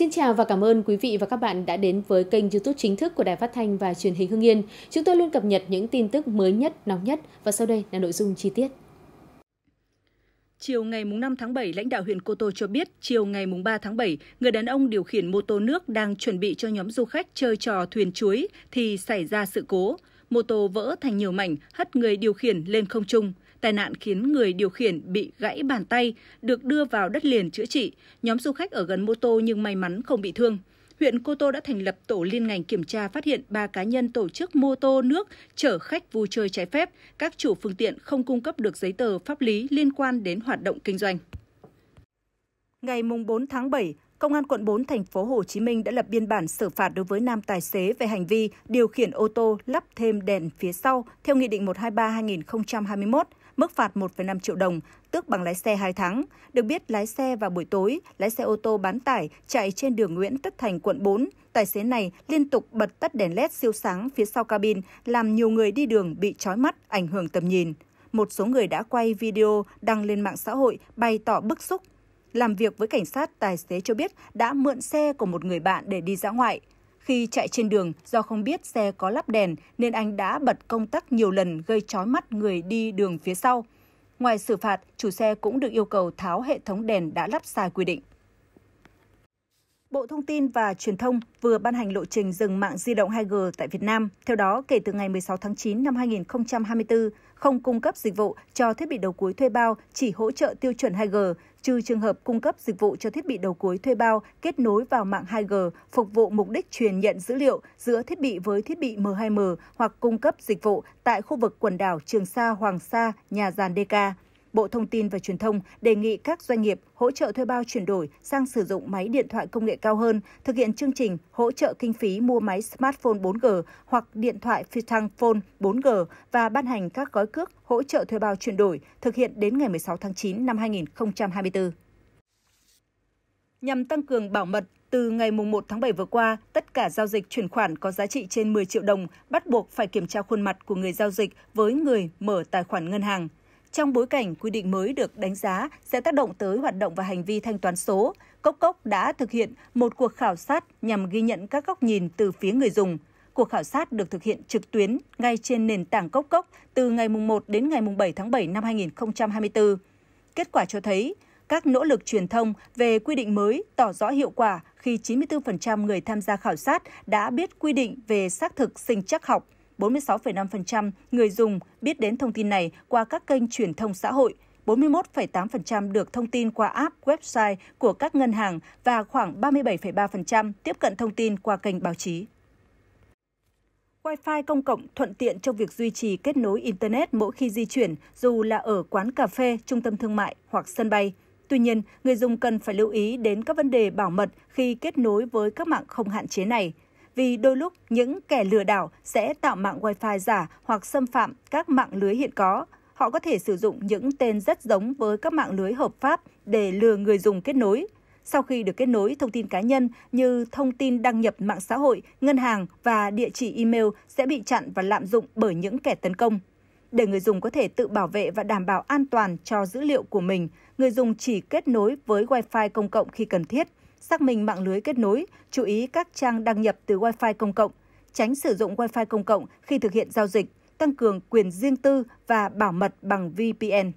Xin chào và cảm ơn quý vị và các bạn đã đến với kênh YouTube chính thức của Đài Phát thanh và Truyền hình Hưng Yên. Chúng tôi luôn cập nhật những tin tức mới nhất, nóng nhất và sau đây là nội dung chi tiết. Chiều ngày 5 tháng 7, lãnh đạo huyện Cô Tô cho biết, chiều ngày 3 tháng 7, người đàn ông điều khiển mô tô nước đang chuẩn bị cho nhóm du khách chơi trò thuyền chuối thì xảy ra sự cố. Mô tô vỡ thành nhiều mảnh, hất người điều khiển lên không trung tai nạn khiến người điều khiển bị gãy bàn tay, được đưa vào đất liền chữa trị. Nhóm du khách ở gần mô tô nhưng may mắn không bị thương. Huyện Cô Tô đã thành lập tổ liên ngành kiểm tra phát hiện 3 cá nhân tổ chức mô tô nước chở khách vui chơi trái phép. Các chủ phương tiện không cung cấp được giấy tờ pháp lý liên quan đến hoạt động kinh doanh. Ngày 4 tháng 7, Công an quận 4 thành phố Hồ Chí Minh đã lập biên bản xử phạt đối với nam tài xế về hành vi điều khiển ô tô lắp thêm đèn phía sau theo Nghị định 123-2021 mức phạt 1,5 triệu đồng, tước bằng lái xe 2 tháng. Được biết, lái xe vào buổi tối, lái xe ô tô bán tải chạy trên đường Nguyễn Tất Thành, quận 4. Tài xế này liên tục bật tắt đèn LED siêu sáng phía sau cabin, làm nhiều người đi đường bị chói mắt, ảnh hưởng tầm nhìn. Một số người đã quay video đăng lên mạng xã hội bày tỏ bức xúc. Làm việc với cảnh sát, tài xế cho biết đã mượn xe của một người bạn để đi dã ngoại. Khi chạy trên đường, do không biết xe có lắp đèn nên anh đã bật công tắc nhiều lần gây chói mắt người đi đường phía sau. Ngoài xử phạt, chủ xe cũng được yêu cầu tháo hệ thống đèn đã lắp sai quy định. Bộ Thông tin và Truyền thông vừa ban hành lộ trình dừng mạng di động 2G tại Việt Nam. Theo đó, kể từ ngày 16 tháng 9 năm 2024, không cung cấp dịch vụ cho thiết bị đầu cuối thuê bao chỉ hỗ trợ tiêu chuẩn 2G, trừ trường hợp cung cấp dịch vụ cho thiết bị đầu cuối thuê bao kết nối vào mạng 2G phục vụ mục đích truyền nhận dữ liệu giữa thiết bị với thiết bị M2M hoặc cung cấp dịch vụ tại khu vực quần đảo Trường Sa, Hoàng Sa, nhà giàn DK. Bộ Thông tin và Truyền thông đề nghị các doanh nghiệp hỗ trợ thuê bao chuyển đổi sang sử dụng máy điện thoại công nghệ cao hơn, thực hiện chương trình hỗ trợ kinh phí mua máy smartphone 4G hoặc điện thoại phi Fitang Phone 4G và ban hành các gói cước hỗ trợ thuê bao chuyển đổi thực hiện đến ngày 16 tháng 9 năm 2024. Nhằm tăng cường bảo mật, từ ngày 1 tháng 7 vừa qua, tất cả giao dịch chuyển khoản có giá trị trên 10 triệu đồng bắt buộc phải kiểm tra khuôn mặt của người giao dịch với người mở tài khoản ngân hàng – trong bối cảnh quy định mới được đánh giá sẽ tác động tới hoạt động và hành vi thanh toán số, Cốc Cốc đã thực hiện một cuộc khảo sát nhằm ghi nhận các góc nhìn từ phía người dùng. Cuộc khảo sát được thực hiện trực tuyến ngay trên nền tảng Cốc Cốc từ ngày 1 đến ngày 7 tháng 7 năm 2024. Kết quả cho thấy, các nỗ lực truyền thông về quy định mới tỏ rõ hiệu quả khi 94% người tham gia khảo sát đã biết quy định về xác thực sinh chắc học – 46,5% người dùng biết đến thông tin này qua các kênh truyền thông xã hội, 41,8% được thông tin qua app, website của các ngân hàng và khoảng 37,3% tiếp cận thông tin qua kênh báo chí. Wi-Fi công cộng thuận tiện trong việc duy trì kết nối Internet mỗi khi di chuyển, dù là ở quán cà phê, trung tâm thương mại hoặc sân bay. Tuy nhiên, người dùng cần phải lưu ý đến các vấn đề bảo mật khi kết nối với các mạng không hạn chế này – vì đôi lúc những kẻ lừa đảo sẽ tạo mạng Wi-Fi giả hoặc xâm phạm các mạng lưới hiện có. Họ có thể sử dụng những tên rất giống với các mạng lưới hợp pháp để lừa người dùng kết nối. Sau khi được kết nối, thông tin cá nhân như thông tin đăng nhập mạng xã hội, ngân hàng và địa chỉ email sẽ bị chặn và lạm dụng bởi những kẻ tấn công. Để người dùng có thể tự bảo vệ và đảm bảo an toàn cho dữ liệu của mình, người dùng chỉ kết nối với Wi-Fi công cộng khi cần thiết – xác minh mạng lưới kết nối, chú ý các trang đăng nhập từ Wi-Fi công cộng, tránh sử dụng Wi-Fi công cộng khi thực hiện giao dịch, tăng cường quyền riêng tư và bảo mật bằng VPN.